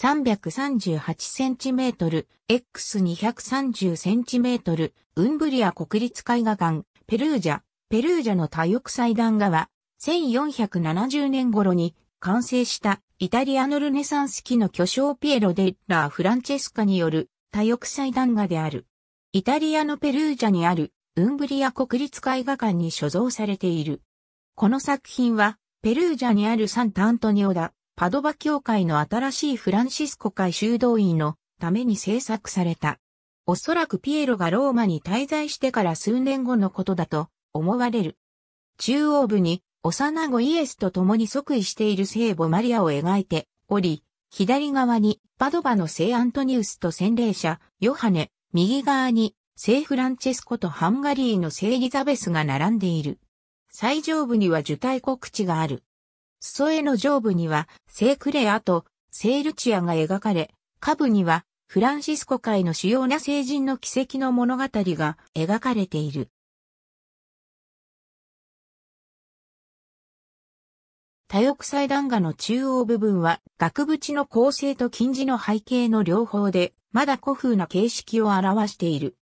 338cm、X230cm、ウンブリア国立絵画館、ペルージャ、ペルージャの多翼祭壇画は、1470年頃に完成したイタリアのルネサンス期の巨匠ピエロ・デッラー・フランチェスカによる多翼祭壇画である。イタリアのペルージャにあるウンブリア国立絵画館に所蔵されている。この作品は、ペルージャにあるサンタ・アントニオだ。パドバ教会の新しいフランシスコ会修道院のために制作された。おそらくピエロがローマに滞在してから数年後のことだと思われる。中央部に幼子イエスと共に即位している聖母マリアを描いており、左側にパドバの聖アントニウスと洗礼者ヨハネ、右側に聖フランチェスコとハンガリーの聖リザベスが並んでいる。最上部には受胎告知がある。裾絵の上部には、セークレアとセールチアが描かれ、下部には、フランシスコ界の主要な聖人の奇跡の物語が描かれている。多翼祭壇画の中央部分は、額縁の構成と金字の背景の両方で、まだ古風な形式を表している。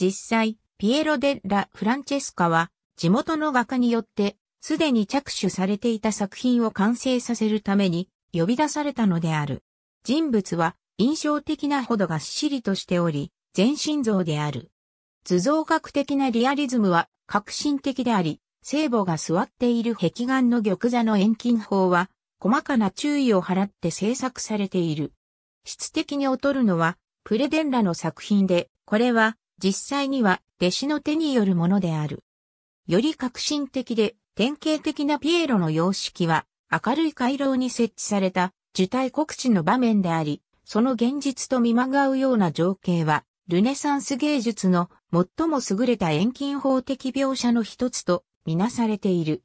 実際、ピエロ・デ・ラ・フランチェスカは、地元の画家によってすでに着手されていた作品を完成させるために呼び出されたのである。人物は印象的なほどがっしりとしており、全身像である。図像学的なリアリズムは革新的であり、聖母が座っている壁眼の玉座の遠近法は、細かな注意を払って制作されている。質的に劣るのは、プレデンラの作品で、これは、実際には、弟子の手によるものである。より革新的で、典型的なピエロの様式は、明るい回廊に設置された、受胎告知の場面であり、その現実と見まがうような情景は、ルネサンス芸術の最も優れた遠近法的描写の一つとみなされている。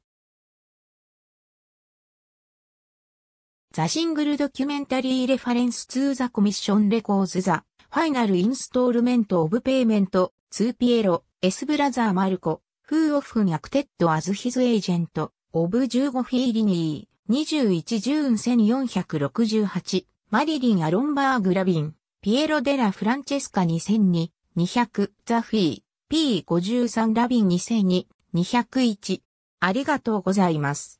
ザ・シングル・ドキュメンタリー・レファレンス・ツー・ザ・コミッション・レコーズ・ザ・ファイナル・インストールメント・オブ・ペイメント・ツー・ピエロ・エス・ブラザー・マルコ、フーオフン t クテッドアズヒズエージェント、オブ15フィーリニー、21ジューン1468、マリリン・アロンバーグ・ラビン、ピエロ・デラ・フランチェスカ2002、200、ザ・フィー、P53 ラビン2002、201。ありがとうございます。